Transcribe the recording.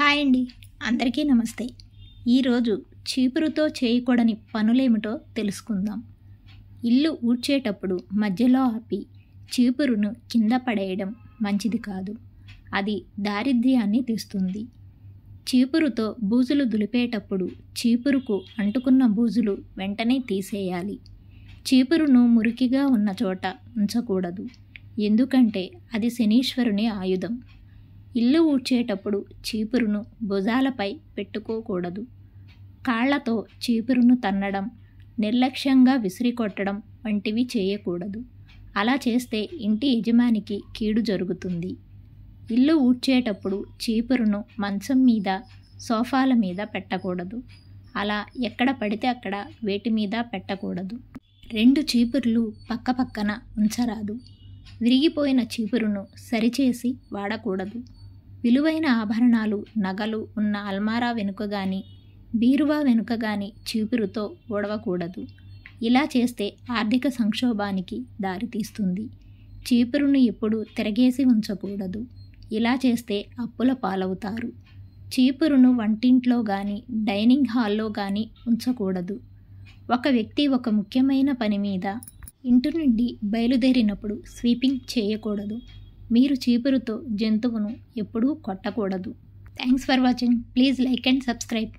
hi అండి అందరికీ నమస్తే ఈరోజు చీపురుతో చేయకూడని పనులేమిటో తెలుసుకుందాం ఇల్లు ఊడ్చేటప్పుడు మధ్యలో ఆపి చీపురును కింద పడేయడం మంచిది కాదు అది దారిద్ర్యాన్ని తీస్తుంది చీపురుతో బూజులు దులిపేటప్పుడు చీపురుకు అంటుకున్న బూజులు వెంటనే తీసేయాలి చీపురును మురికిగా ఉన్న చోట ఉంచకూడదు ఎందుకంటే అది శనీశ్వరుని ఆయుధం ఇల్లు ఊడ్చేటప్పుడు చీపురును భుజాలపై పెట్టుకోకూడదు కాళ్లతో చీపురును తన్నడం నిర్లక్ష్యంగా విసిరికొట్టడం వంటివి చేయకూడదు అలా చేస్తే ఇంటి యజమానికి కీడు జరుగుతుంది ఇల్లు ఊడ్చేటప్పుడు చీపురును మంచం మీద సోఫాల మీద పెట్టకూడదు అలా ఎక్కడ పడితే అక్కడ వేటి మీద పెట్టకూడదు రెండు చీపుర్లు పక్కపక్కన ఉంచరాదు విరిగిపోయిన చీపురును సరిచేసి వాడకూడదు విలువైన ఆభరణాలు నగలు ఉన్న అల్మారా వెనుక గాని బీరువా వెనుక గాని చీపురుతో ఓడవకూడదు ఇలా చేస్తే ఆర్థిక సంక్షోభానికి దారితీస్తుంది చీపురును ఎప్పుడు తిరగేసి ఉంచకూడదు ఇలా చేస్తే అప్పుల పాలవుతారు చీపురును వంటింట్లో కానీ డైనింగ్ హాల్లో కానీ ఉంచకూడదు ఒక వ్యక్తి ఒక ముఖ్యమైన పని మీద ఇంటి నుండి బయలుదేరినప్పుడు స్వీపింగ్ చేయకూడదు మీరు చీపురుతో జంతువును ఎప్పుడూ కొట్టకూడదు thanks for watching please like and subscribe